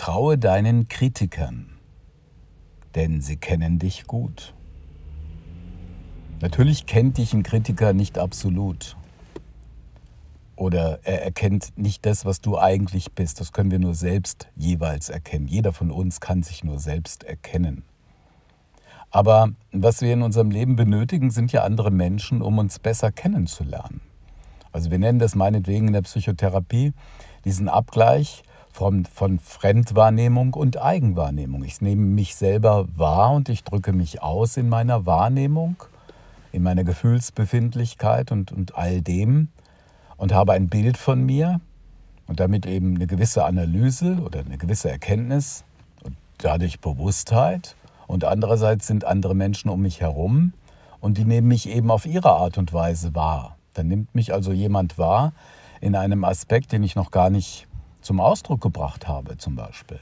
Traue deinen Kritikern, denn sie kennen dich gut. Natürlich kennt dich ein Kritiker nicht absolut. Oder er erkennt nicht das, was du eigentlich bist. Das können wir nur selbst jeweils erkennen. Jeder von uns kann sich nur selbst erkennen. Aber was wir in unserem Leben benötigen, sind ja andere Menschen, um uns besser kennenzulernen. Also wir nennen das meinetwegen in der Psychotherapie diesen Abgleich von, von Fremdwahrnehmung und Eigenwahrnehmung. Ich nehme mich selber wahr und ich drücke mich aus in meiner Wahrnehmung, in meiner Gefühlsbefindlichkeit und, und all dem und habe ein Bild von mir und damit eben eine gewisse Analyse oder eine gewisse Erkenntnis und dadurch Bewusstheit. Und andererseits sind andere Menschen um mich herum und die nehmen mich eben auf ihre Art und Weise wahr. Dann nimmt mich also jemand wahr in einem Aspekt, den ich noch gar nicht zum Ausdruck gebracht habe, zum Beispiel.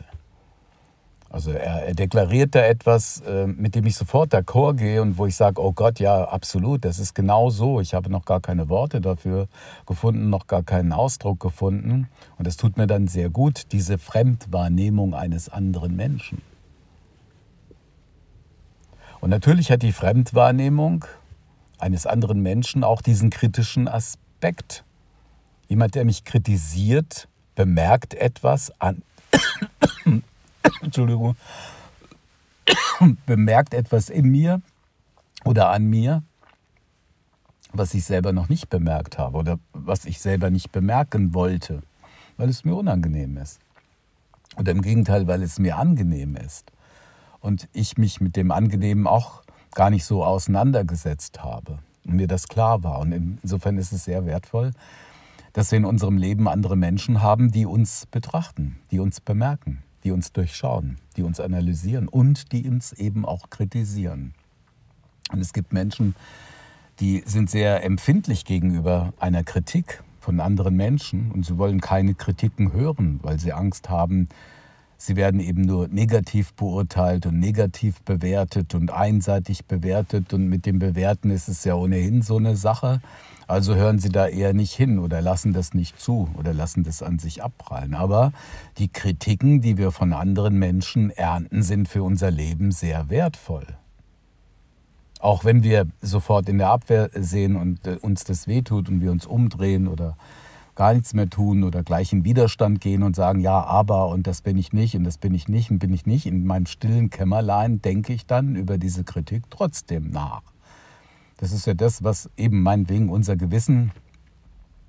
Also er, er deklariert da etwas, äh, mit dem ich sofort d'accord gehe und wo ich sage, oh Gott, ja, absolut, das ist genau so. Ich habe noch gar keine Worte dafür gefunden, noch gar keinen Ausdruck gefunden. Und das tut mir dann sehr gut, diese Fremdwahrnehmung eines anderen Menschen. Und natürlich hat die Fremdwahrnehmung eines anderen Menschen auch diesen kritischen Aspekt. Jemand, der mich kritisiert, bemerkt etwas an, Entschuldigung, bemerkt etwas in mir oder an mir, was ich selber noch nicht bemerkt habe oder was ich selber nicht bemerken wollte, weil es mir unangenehm ist. Oder im Gegenteil, weil es mir angenehm ist. Und ich mich mit dem Angenehmen auch gar nicht so auseinandergesetzt habe und mir das klar war. Und insofern ist es sehr wertvoll, dass wir in unserem Leben andere Menschen haben, die uns betrachten, die uns bemerken, die uns durchschauen, die uns analysieren und die uns eben auch kritisieren. Und es gibt Menschen, die sind sehr empfindlich gegenüber einer Kritik von anderen Menschen und sie wollen keine Kritiken hören, weil sie Angst haben, Sie werden eben nur negativ beurteilt und negativ bewertet und einseitig bewertet. Und mit dem Bewerten ist es ja ohnehin so eine Sache. Also hören Sie da eher nicht hin oder lassen das nicht zu oder lassen das an sich abprallen. Aber die Kritiken, die wir von anderen Menschen ernten, sind für unser Leben sehr wertvoll. Auch wenn wir sofort in der Abwehr sehen und äh, uns das wehtut und wir uns umdrehen oder gar nichts mehr tun oder gleich in Widerstand gehen und sagen, ja, aber und das bin ich nicht und das bin ich nicht und bin ich nicht. In meinem stillen Kämmerlein denke ich dann über diese Kritik trotzdem nach. Das ist ja das, was eben meinetwegen unser Gewissen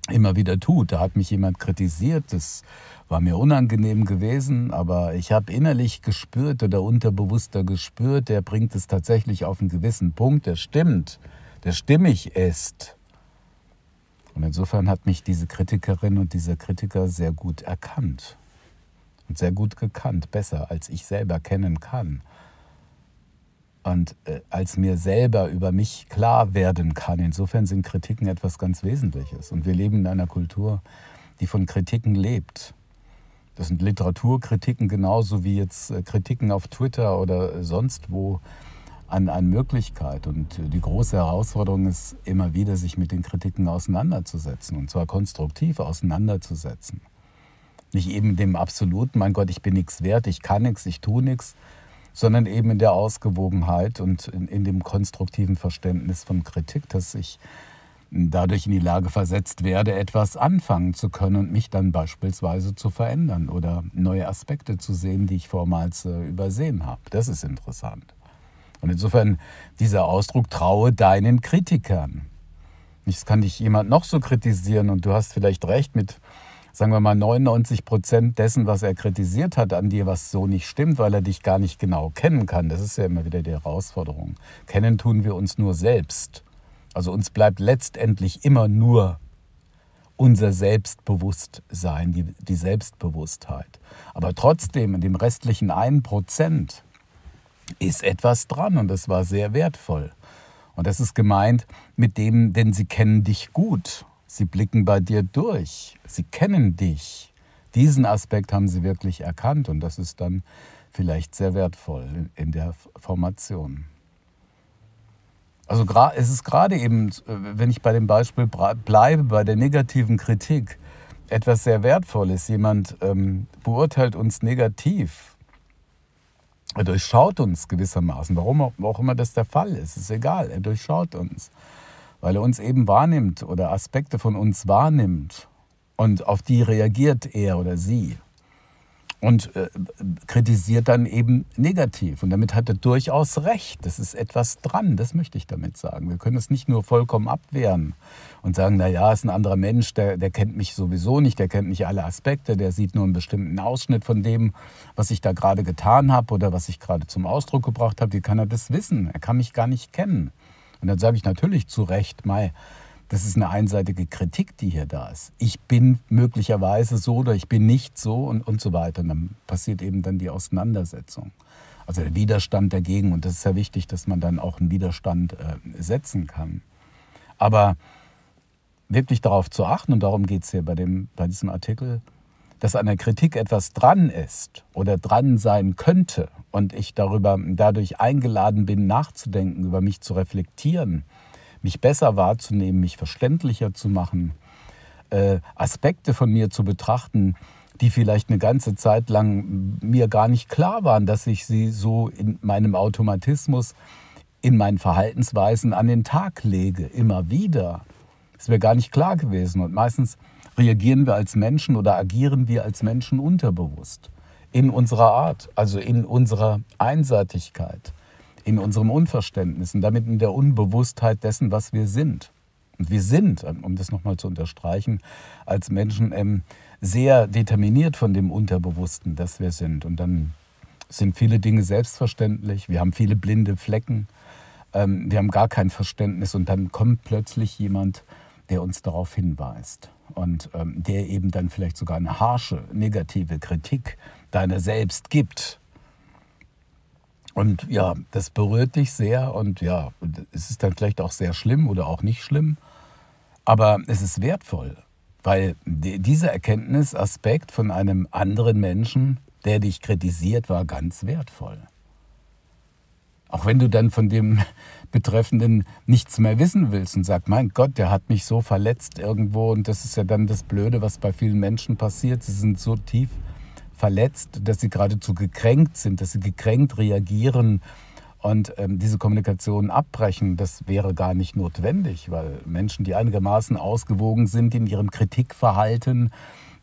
immer wieder tut. Da hat mich jemand kritisiert, das war mir unangenehm gewesen, aber ich habe innerlich gespürt oder unterbewusster gespürt, der bringt es tatsächlich auf einen gewissen Punkt, der stimmt, der stimmig ist. Und insofern hat mich diese Kritikerin und dieser Kritiker sehr gut erkannt und sehr gut gekannt, besser als ich selber kennen kann. Und äh, als mir selber über mich klar werden kann, insofern sind Kritiken etwas ganz Wesentliches. Und wir leben in einer Kultur, die von Kritiken lebt. Das sind Literaturkritiken genauso wie jetzt äh, Kritiken auf Twitter oder äh, sonst wo an, an Möglichkeit. Und äh, die große Herausforderung ist immer wieder, sich mit den Kritiken auseinanderzusetzen und zwar konstruktiv auseinanderzusetzen. Nicht eben dem absoluten, mein Gott, ich bin nichts wert, ich kann nichts, ich tue nichts, sondern eben in der Ausgewogenheit und in, in dem konstruktiven Verständnis von Kritik, dass ich dadurch in die Lage versetzt werde, etwas anfangen zu können und mich dann beispielsweise zu verändern oder neue Aspekte zu sehen, die ich vormals äh, übersehen habe. Das ist interessant. Und insofern dieser Ausdruck, traue deinen Kritikern. Es kann dich jemand noch so kritisieren und du hast vielleicht recht mit, sagen wir mal, 99 Prozent dessen, was er kritisiert hat, an dir, was so nicht stimmt, weil er dich gar nicht genau kennen kann. Das ist ja immer wieder die Herausforderung. Kennen tun wir uns nur selbst. Also uns bleibt letztendlich immer nur unser Selbstbewusstsein, die, die Selbstbewusstheit. Aber trotzdem, in dem restlichen 1 Prozent, ist etwas dran und das war sehr wertvoll. Und das ist gemeint mit dem, denn sie kennen dich gut. Sie blicken bei dir durch. Sie kennen dich. Diesen Aspekt haben sie wirklich erkannt und das ist dann vielleicht sehr wertvoll in der Formation. Also es ist gerade eben, äh, wenn ich bei dem Beispiel bleibe, bei der negativen Kritik, etwas sehr Wertvolles. Jemand ähm, beurteilt uns negativ er durchschaut uns gewissermaßen, warum auch immer das der Fall ist, ist egal, er durchschaut uns, weil er uns eben wahrnimmt oder Aspekte von uns wahrnimmt und auf die reagiert er oder sie und äh, kritisiert dann eben negativ. Und damit hat er durchaus recht. Das ist etwas dran, das möchte ich damit sagen. Wir können es nicht nur vollkommen abwehren und sagen, naja, ist ein anderer Mensch, der, der kennt mich sowieso nicht, der kennt nicht alle Aspekte, der sieht nur einen bestimmten Ausschnitt von dem, was ich da gerade getan habe oder was ich gerade zum Ausdruck gebracht habe. Wie kann er das wissen? Er kann mich gar nicht kennen. Und dann sage ich natürlich zu Recht, Mai, das ist eine einseitige Kritik, die hier da ist. Ich bin möglicherweise so oder ich bin nicht so und, und so weiter. Und dann passiert eben dann die Auseinandersetzung. Also der Widerstand dagegen. Und das ist ja wichtig, dass man dann auch einen Widerstand äh, setzen kann. Aber wirklich darauf zu achten, und darum geht es hier bei, dem, bei diesem Artikel, dass an der Kritik etwas dran ist oder dran sein könnte und ich darüber dadurch eingeladen bin, nachzudenken, über mich zu reflektieren, mich besser wahrzunehmen, mich verständlicher zu machen, äh, Aspekte von mir zu betrachten, die vielleicht eine ganze Zeit lang mir gar nicht klar waren, dass ich sie so in meinem Automatismus, in meinen Verhaltensweisen an den Tag lege, immer wieder. Das wäre gar nicht klar gewesen. Und meistens reagieren wir als Menschen oder agieren wir als Menschen unterbewusst in unserer Art, also in unserer Einseitigkeit in unserem Unverständnis und damit in der Unbewusstheit dessen, was wir sind. Und wir sind, ähm, um das nochmal zu unterstreichen, als Menschen ähm, sehr determiniert von dem Unterbewussten, dass wir sind. Und dann sind viele Dinge selbstverständlich. Wir haben viele blinde Flecken. Ähm, wir haben gar kein Verständnis. Und dann kommt plötzlich jemand, der uns darauf hinweist und ähm, der eben dann vielleicht sogar eine harsche, negative Kritik deiner selbst gibt und ja, das berührt dich sehr und ja, es ist dann vielleicht auch sehr schlimm oder auch nicht schlimm, aber es ist wertvoll, weil dieser Erkenntnisaspekt von einem anderen Menschen, der dich kritisiert, war ganz wertvoll. Auch wenn du dann von dem Betreffenden nichts mehr wissen willst und sagst, mein Gott, der hat mich so verletzt irgendwo und das ist ja dann das Blöde, was bei vielen Menschen passiert. Sie sind so tief verletzt, dass sie geradezu gekränkt sind, dass sie gekränkt reagieren und ähm, diese Kommunikation abbrechen, das wäre gar nicht notwendig, weil Menschen, die einigermaßen ausgewogen sind in ihrem Kritikverhalten,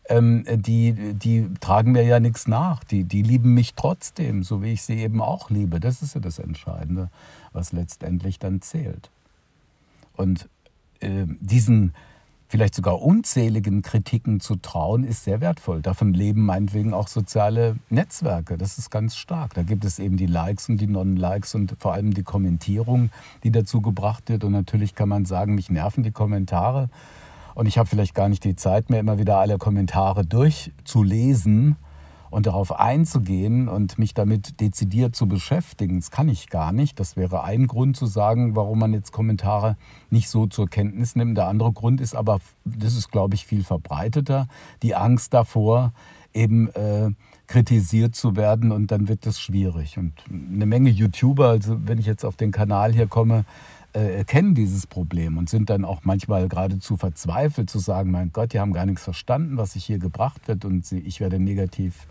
ähm, die, die tragen mir ja nichts nach. Die, die lieben mich trotzdem, so wie ich sie eben auch liebe. Das ist ja das Entscheidende, was letztendlich dann zählt. Und äh, diesen, vielleicht sogar unzähligen Kritiken zu trauen, ist sehr wertvoll. Davon leben meinetwegen auch soziale Netzwerke. Das ist ganz stark. Da gibt es eben die Likes und die Non-Likes und vor allem die Kommentierung, die dazu gebracht wird. Und natürlich kann man sagen, mich nerven die Kommentare. Und ich habe vielleicht gar nicht die Zeit mehr, immer wieder alle Kommentare durchzulesen. Und darauf einzugehen und mich damit dezidiert zu beschäftigen, das kann ich gar nicht. Das wäre ein Grund zu sagen, warum man jetzt Kommentare nicht so zur Kenntnis nimmt. Der andere Grund ist aber, das ist, glaube ich, viel verbreiteter, die Angst davor, eben äh, kritisiert zu werden und dann wird das schwierig. Und eine Menge YouTuber, also wenn ich jetzt auf den Kanal hier komme, äh, kennen dieses Problem und sind dann auch manchmal geradezu verzweifelt zu sagen, mein Gott, die haben gar nichts verstanden, was sich hier gebracht wird und ich werde negativ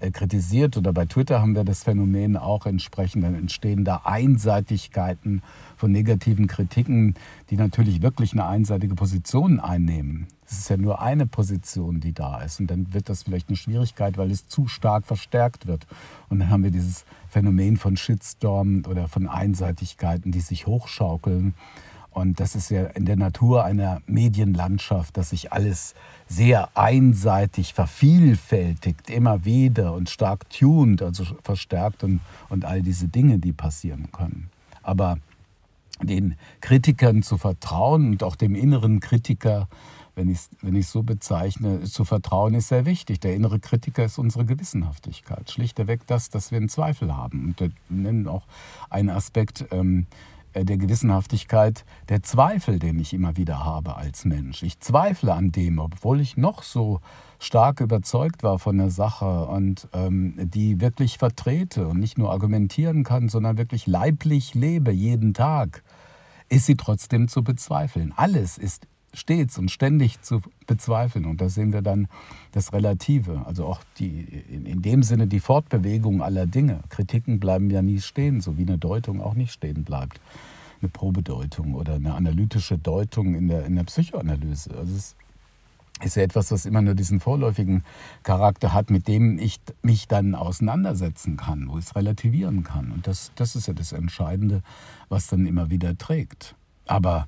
äh, kritisiert oder bei Twitter haben wir das Phänomen auch entsprechend. Dann entstehen da Einseitigkeiten von negativen Kritiken, die natürlich wirklich eine einseitige Position einnehmen. Es ist ja nur eine Position, die da ist. Und dann wird das vielleicht eine Schwierigkeit, weil es zu stark verstärkt wird. Und dann haben wir dieses Phänomen von Shitstorm oder von Einseitigkeiten, die sich hochschaukeln. Und das ist ja in der Natur einer Medienlandschaft, dass sich alles sehr einseitig vervielfältigt, immer wieder und stark tuned, also verstärkt und, und all diese Dinge, die passieren können. Aber den Kritikern zu vertrauen und auch dem inneren Kritiker, wenn ich es wenn so bezeichne, zu vertrauen, ist sehr wichtig. Der innere Kritiker ist unsere Gewissenhaftigkeit. Schlichtweg das, dass wir einen Zweifel haben. Und wir nennen auch einen Aspekt, ähm, äh, der Gewissenhaftigkeit der Zweifel, den ich immer wieder habe als Mensch. Ich zweifle an dem, obwohl ich noch so stark überzeugt war von der Sache und ähm, die wirklich vertrete und nicht nur argumentieren kann, sondern wirklich leiblich lebe jeden Tag, ist sie trotzdem zu bezweifeln. Alles ist stets und ständig zu bezweifeln. Und da sehen wir dann das Relative, also auch die, in dem Sinne die Fortbewegung aller Dinge. Kritiken bleiben ja nie stehen, so wie eine Deutung auch nicht stehen bleibt. Eine Probedeutung oder eine analytische Deutung in der, in der Psychoanalyse. Also es ist ja etwas, was immer nur diesen vorläufigen Charakter hat, mit dem ich mich dann auseinandersetzen kann, wo ich es relativieren kann. Und das, das ist ja das Entscheidende, was dann immer wieder trägt. Aber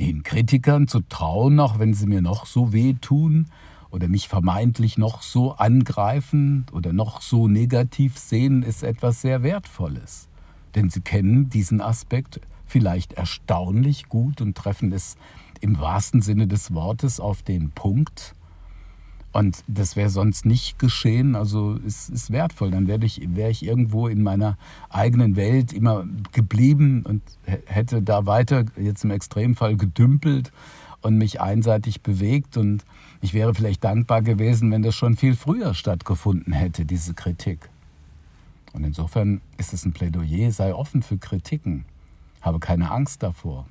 den Kritikern zu trauen, auch wenn sie mir noch so wehtun oder mich vermeintlich noch so angreifen oder noch so negativ sehen, ist etwas sehr Wertvolles. Denn sie kennen diesen Aspekt vielleicht erstaunlich gut und treffen es im wahrsten Sinne des Wortes auf den Punkt. Und das wäre sonst nicht geschehen. Also es ist wertvoll. Dann wäre ich, wär ich irgendwo in meiner eigenen Welt immer geblieben und hätte da weiter, jetzt im Extremfall, gedümpelt und mich einseitig bewegt. Und ich wäre vielleicht dankbar gewesen, wenn das schon viel früher stattgefunden hätte, diese Kritik. Und insofern ist es ein Plädoyer, sei offen für Kritiken, habe keine Angst davor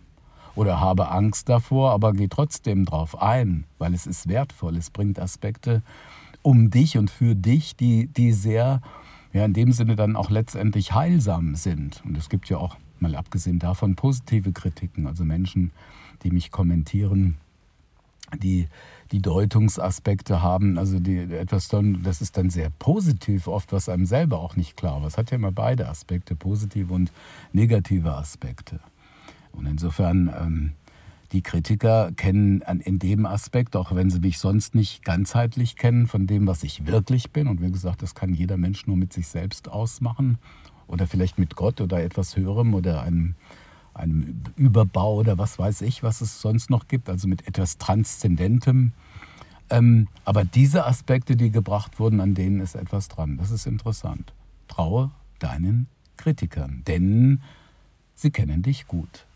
oder habe Angst davor, aber geh trotzdem drauf ein, weil es ist wertvoll, es bringt Aspekte um dich und für dich, die, die sehr, ja, in dem Sinne dann auch letztendlich heilsam sind. Und es gibt ja auch, mal abgesehen davon, positive Kritiken, also Menschen, die mich kommentieren, die die Deutungsaspekte haben, also die etwas dann, das ist dann sehr positiv oft, was einem selber auch nicht klar war. Es hat ja immer beide Aspekte, positive und negative Aspekte. Und insofern, ähm, die Kritiker kennen in dem Aspekt, auch wenn sie mich sonst nicht ganzheitlich kennen, von dem, was ich wirklich bin. Und wie gesagt, das kann jeder Mensch nur mit sich selbst ausmachen oder vielleicht mit Gott oder etwas Höherem oder einem, einem Überbau oder was weiß ich, was es sonst noch gibt, also mit etwas Transzendentem. Ähm, aber diese Aspekte, die gebracht wurden, an denen ist etwas dran. Das ist interessant. Traue deinen Kritikern, denn sie kennen dich gut.